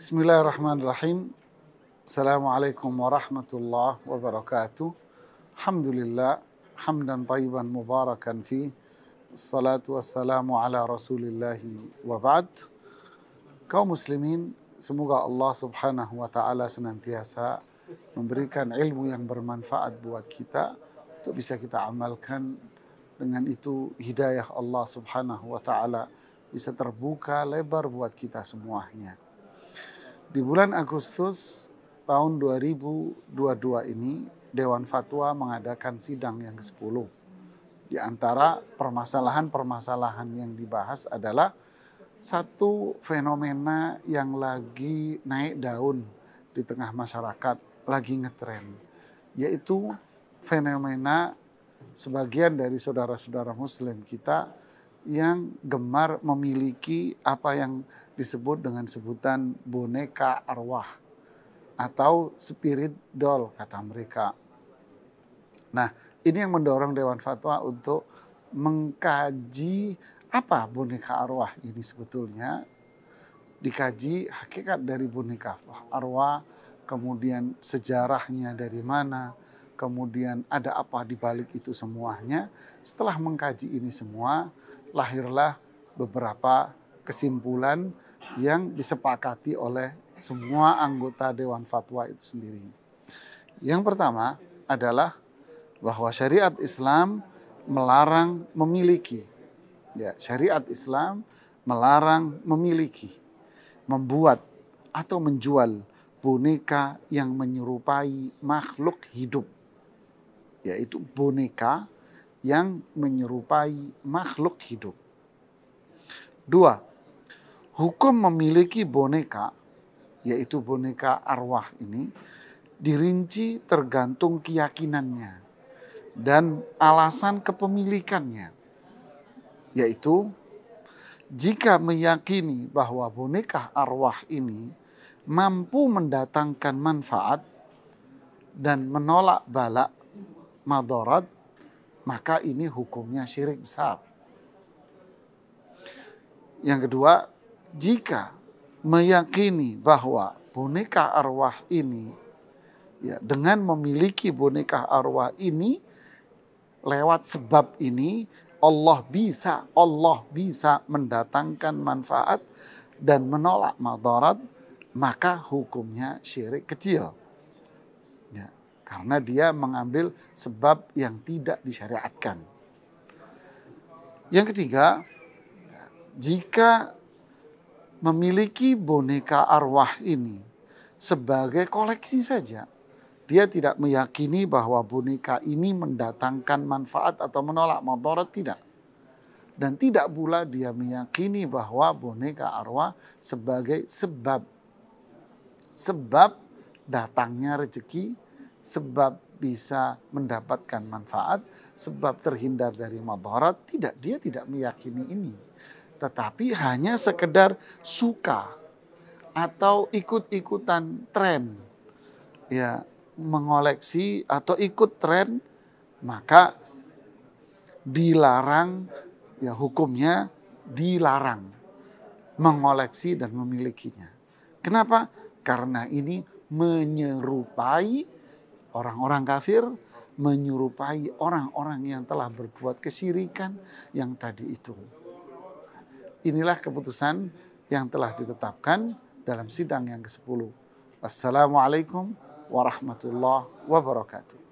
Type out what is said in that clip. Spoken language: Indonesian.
Bismillahirrahmanirrahim. Assalamualaikum warahmatullahi wabarakatuh. Alhamdulillah. Hamdan tayyiban mubarakan fi. Salatu wassalamu ala rasulillahi wa ba'd. Kaum muslimin, semoga Allah subhanahu wa ta'ala senantiasa memberikan ilmu yang bermanfaat buat kita untuk bisa kita amalkan dengan itu hidayah Allah subhanahu wa ta'ala bisa terbuka lebar buat kita semuanya. Di bulan Agustus tahun 2022 ini, Dewan Fatwa mengadakan sidang yang ke-10. Di antara permasalahan-permasalahan yang dibahas adalah satu fenomena yang lagi naik daun di tengah masyarakat, lagi ngetren, yaitu fenomena sebagian dari saudara-saudara muslim kita yang gemar memiliki apa yang disebut dengan sebutan boneka arwah atau spirit doll kata mereka. Nah, ini yang mendorong Dewan Fatwa untuk mengkaji apa boneka arwah ini sebetulnya. Dikaji hakikat dari boneka arwah, kemudian sejarahnya dari mana, kemudian ada apa di balik itu semuanya. Setelah mengkaji ini semua, lahirlah beberapa kesimpulan yang disepakati oleh semua anggota Dewan Fatwa itu sendiri. Yang pertama adalah bahwa syariat Islam melarang memiliki. Ya, syariat Islam melarang memiliki, membuat atau menjual boneka yang menyerupai makhluk hidup, yaitu boneka yang menyerupai makhluk hidup. Dua, hukum memiliki boneka, yaitu boneka arwah ini, dirinci tergantung keyakinannya dan alasan kepemilikannya, yaitu jika meyakini bahwa boneka arwah ini mampu mendatangkan manfaat dan menolak balak madorat maka ini hukumnya syirik besar. Yang kedua, jika meyakini bahwa boneka arwah ini ya dengan memiliki boneka arwah ini lewat sebab ini Allah bisa Allah bisa mendatangkan manfaat dan menolak madarat maka hukumnya syirik kecil. Karena dia mengambil sebab yang tidak disyariatkan. Yang ketiga, jika memiliki boneka arwah ini sebagai koleksi saja, dia tidak meyakini bahwa boneka ini mendatangkan manfaat atau menolak motorot, tidak. Dan tidak pula dia meyakini bahwa boneka arwah sebagai sebab. Sebab datangnya rezeki, sebab bisa mendapatkan manfaat, sebab terhindar dari madharat, tidak dia tidak meyakini ini. Tetapi hanya sekedar suka atau ikut-ikutan tren. Ya, mengoleksi atau ikut tren, maka dilarang ya hukumnya dilarang mengoleksi dan memilikinya. Kenapa? Karena ini menyerupai Orang-orang kafir menyerupai orang-orang yang telah berbuat kesirikan yang tadi itu. Inilah keputusan yang telah ditetapkan dalam sidang yang ke-10. Assalamualaikum warahmatullahi wabarakatuh.